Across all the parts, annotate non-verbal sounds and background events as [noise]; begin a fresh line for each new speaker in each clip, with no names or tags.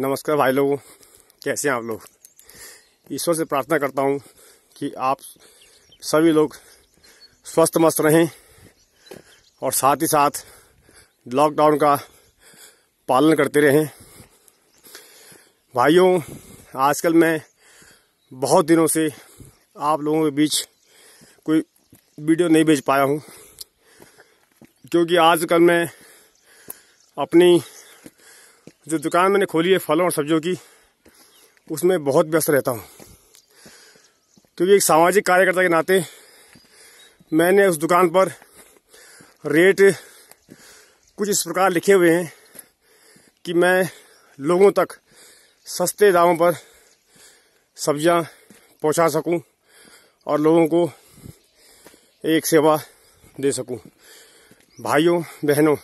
नमस्कार भाई लोगों कैसे हैं आप लोग ईश्वर से प्रार्थना करता हूं कि आप सभी लोग स्वस्थ मस्त रहें और साथ ही साथ लॉकडाउन का पालन करते रहें भाइयों आजकल मैं बहुत दिनों से आप लोगों के बीच कोई वीडियो नहीं भेज पाया हूं क्योंकि आजकल मैं अपनी जो दुकान मैंने खोली है फलों और सब्जियों की उसमें बहुत व्यस्त रहता हूँ क्योंकि एक सामाजिक कार्यकर्ता के नाते मैंने उस दुकान पर रेट कुछ इस प्रकार लिखे हुए हैं कि मैं लोगों तक सस्ते दामों पर सब्जियां पहुंचा सकूं और लोगों को एक सेवा दे सकूं भाइयों बहनों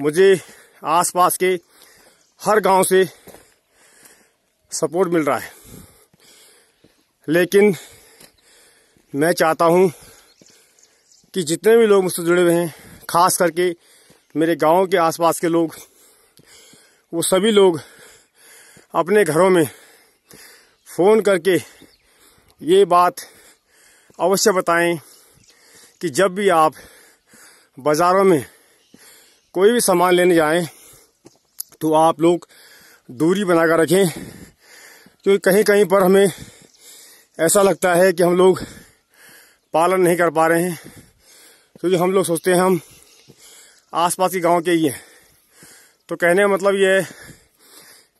मुझे आसपास के हर गांव से सपोर्ट मिल रहा है लेकिन मैं चाहता हूं कि जितने भी लोग मुझसे जुड़े हुए हैं खास करके मेरे गांव के आसपास के लोग वो सभी लोग अपने घरों में फ़ोन करके ये बात अवश्य बताएं कि जब भी आप बाज़ारों में कोई भी सामान लेने जाएं तो आप लोग दूरी बनाकर रखें क्योंकि कहीं कहीं पर हमें ऐसा लगता है कि हम लोग पालन नहीं कर पा रहे हैं क्योंकि तो हम लोग सोचते हैं हम आसपास के गांव के ही हैं तो कहने का मतलब ये है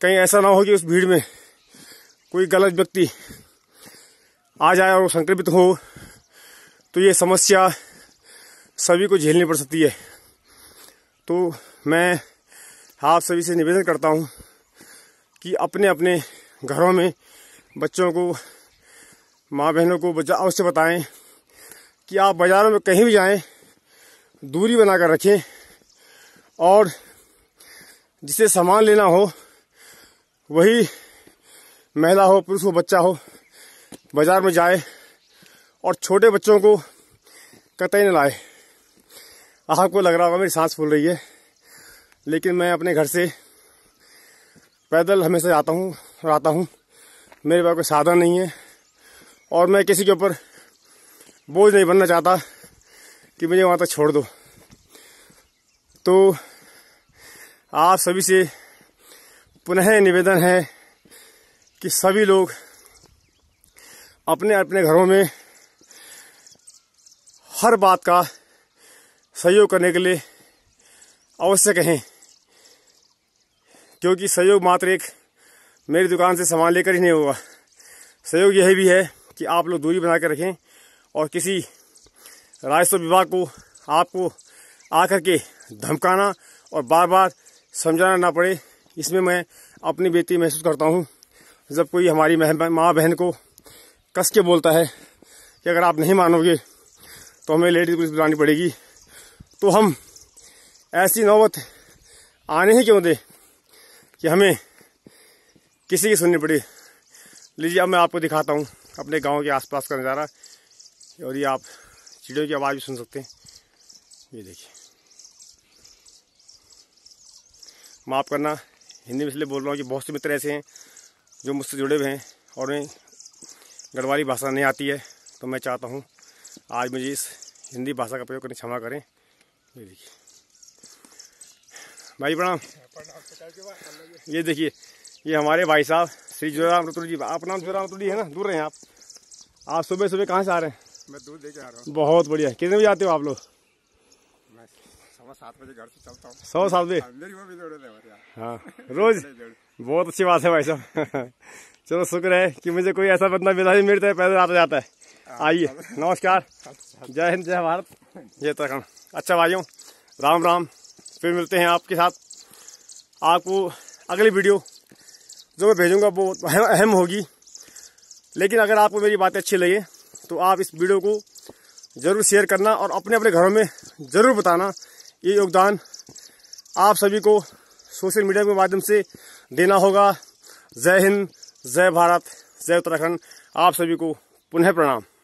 कहीं ऐसा ना हो कि उस भीड़ में कोई गलत व्यक्ति आ जाए और संक्रमित हो तो ये समस्या सभी को झेलनी पड़ सकती है तो मैं आप सभी से निवेदन करता हूँ कि अपने अपने घरों में बच्चों को माँ बहनों को बच्चा अवश्य बताएं कि आप बाज़ारों में कहीं भी जाएं दूरी बनाकर रखें और जिसे सामान लेना हो वही महिला हो पुरुष हो बच्चा हो बाज़ार में जाए और छोटे बच्चों को कतई न लाए आपको लग रहा होगा मेरी सांस फूल रही है लेकिन मैं अपने घर से पैदल हमेशा जाता हूँ और आता हूँ मेरे पास कोई साधन नहीं है और मैं किसी के ऊपर बोझ नहीं बनना चाहता कि मुझे वहाँ तक छोड़ दो तो आप सभी से पुनः निवेदन है कि सभी लोग अपने अपने घरों में हर बात का सहयोग करने के लिए अवश्य कहें क्योंकि सहयोग मात्र एक मेरी दुकान से सामान लेकर ही नहीं होगा सहयोग यह भी है कि आप लोग दूरी बना रखें और किसी राजस्व विभाग को आपको आकर के धमकाना और बार बार समझाना ना पड़े इसमें मैं अपनी बेटी महसूस करता हूँ जब कोई हमारी माँ बहन को कस के बोलता है कि अगर आप नहीं मानोगे तो हमें लेडीज पुलिस बुलानी पड़ेगी तो हम ऐसी नौबत आने ही क्यों दें कि हमें किसी की सुननी पड़ी लीजिए अब मैं आपको दिखाता हूँ अपने गांव के आसपास का नज़ारा और ये आप चिड़ियों की आवाज़ भी सुन सकते हैं ये देखिए माफ़ करना हिंदी में इसलिए बोल रहा हूँ कि बहुत से मित्र ऐसे हैं जो मुझसे जुड़े हुए हैं और उन्हें गढ़वाली भाषा नहीं आती है तो मैं चाहता हूँ आज मुझे इस हिंदी भाषा का प्रयोग करने क्षमा करें ये देखिए भाई प्रणाम ये देखिए ये हमारे भाई साहब श्री जोराम रतुल जी आप नाम जोराम रतुल जी है ना दूर रहे हैं आप आप सुबह सुबह कहाँ से आ रहे हैं मैं दूर लेके आ रहा हूँ बहुत बढ़िया कितने बजे आते हो आप लोग सौ सात बजे हाँ रोज बहुत अच्छी बात है भाई साहब [laughs] चलो शुक्र है कि मुझे कोई ऐसा बंदा मिला ही मिलता है पैदल आता जाता है हाँ, आइए नमस्कार हाँ, हाँ। जय हिंद जय भारत जय उत्तराखंड तो अच्छा भाइयों राम राम फिर मिलते हैं आपके साथ आपको अगली वीडियो जो मैं भेजूंगा वो अहम होगी लेकिन अगर आपको मेरी बातें अच्छी लगे तो आप इस वीडियो को ज़रूर शेयर करना और अपने अपने घरों में ज़रूर बताना ये योगदान आप सभी को सोशल मीडिया के माध्यम से देना होगा जय हिंद जय भारत जय उत्तराखंड आप सभी को पुनः प्रणाम